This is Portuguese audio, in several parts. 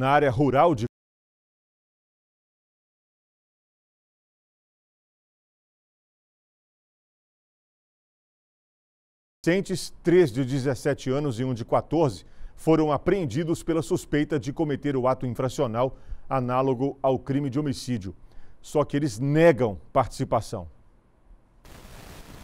na área rural de Sentes, três de 17 anos e um de 14, foram apreendidos pela suspeita de cometer o ato infracional análogo ao crime de homicídio. Só que eles negam participação.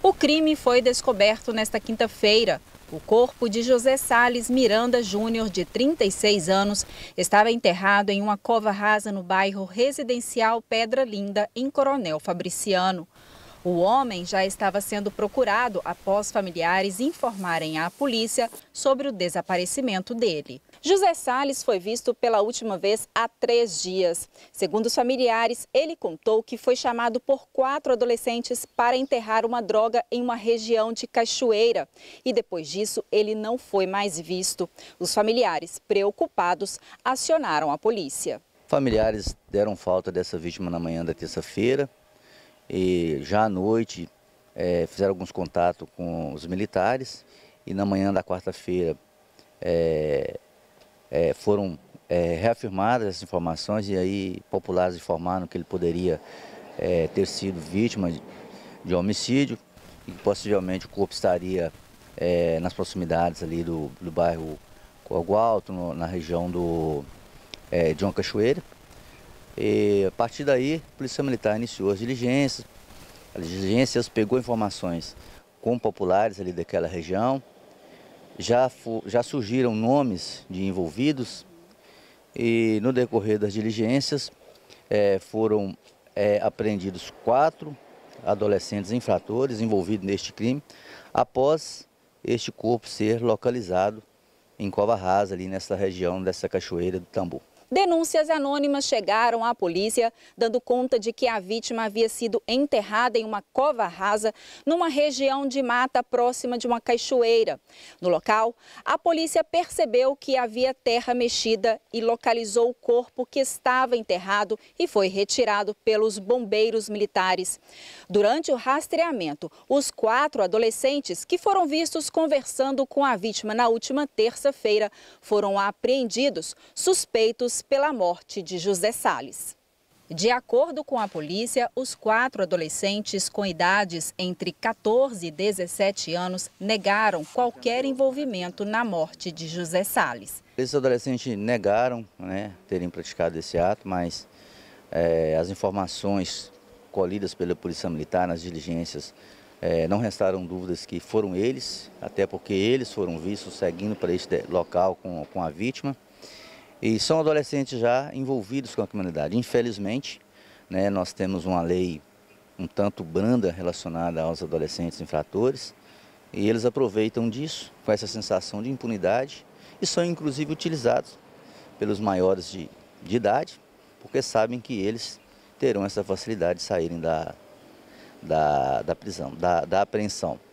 O crime foi descoberto nesta quinta-feira o corpo de José Sales Miranda Júnior, de 36 anos, estava enterrado em uma cova rasa no bairro residencial Pedra Linda, em Coronel Fabriciano. O homem já estava sendo procurado após familiares informarem à polícia sobre o desaparecimento dele. José Salles foi visto pela última vez há três dias. Segundo os familiares, ele contou que foi chamado por quatro adolescentes para enterrar uma droga em uma região de Cachoeira. E depois disso, ele não foi mais visto. Os familiares, preocupados, acionaram a polícia. Familiares deram falta dessa vítima na manhã da terça-feira e já à noite é, fizeram alguns contatos com os militares e na manhã da quarta-feira é, é, foram é, reafirmadas essas informações e aí populares informaram que ele poderia é, ter sido vítima de, homicídio e possivelmente o corpo estaria é, nas proximidades ali do, do bairro Corgualto, no, na região do, é, de uma cachoeira. E a partir daí, a Polícia Militar iniciou as diligências, as diligências pegou informações com populares ali daquela região, já, já surgiram nomes de envolvidos e no decorrer das diligências é, foram é, apreendidos quatro adolescentes infratores envolvidos neste crime após este corpo ser localizado em Cova Rasa, ali nessa região dessa cachoeira do tambor Denúncias anônimas chegaram à polícia, dando conta de que a vítima havia sido enterrada em uma cova rasa numa região de mata próxima de uma cachoeira. No local, a polícia percebeu que havia terra mexida e localizou o corpo que estava enterrado e foi retirado pelos bombeiros militares. Durante o rastreamento, os quatro adolescentes que foram vistos conversando com a vítima na última terça-feira foram apreendidos, suspeitos pela morte de José Sales. De acordo com a polícia, os quatro adolescentes com idades entre 14 e 17 anos negaram qualquer envolvimento na morte de José Sales. Esses adolescentes negaram né, terem praticado esse ato, mas é, as informações colhidas pela Polícia Militar nas diligências é, não restaram dúvidas que foram eles, até porque eles foram vistos seguindo para este local com, com a vítima. E são adolescentes já envolvidos com a criminalidade. Infelizmente, né, nós temos uma lei um tanto branda relacionada aos adolescentes infratores e eles aproveitam disso, com essa sensação de impunidade e são inclusive utilizados pelos maiores de, de idade, porque sabem que eles terão essa facilidade de saírem da, da, da prisão, da, da apreensão.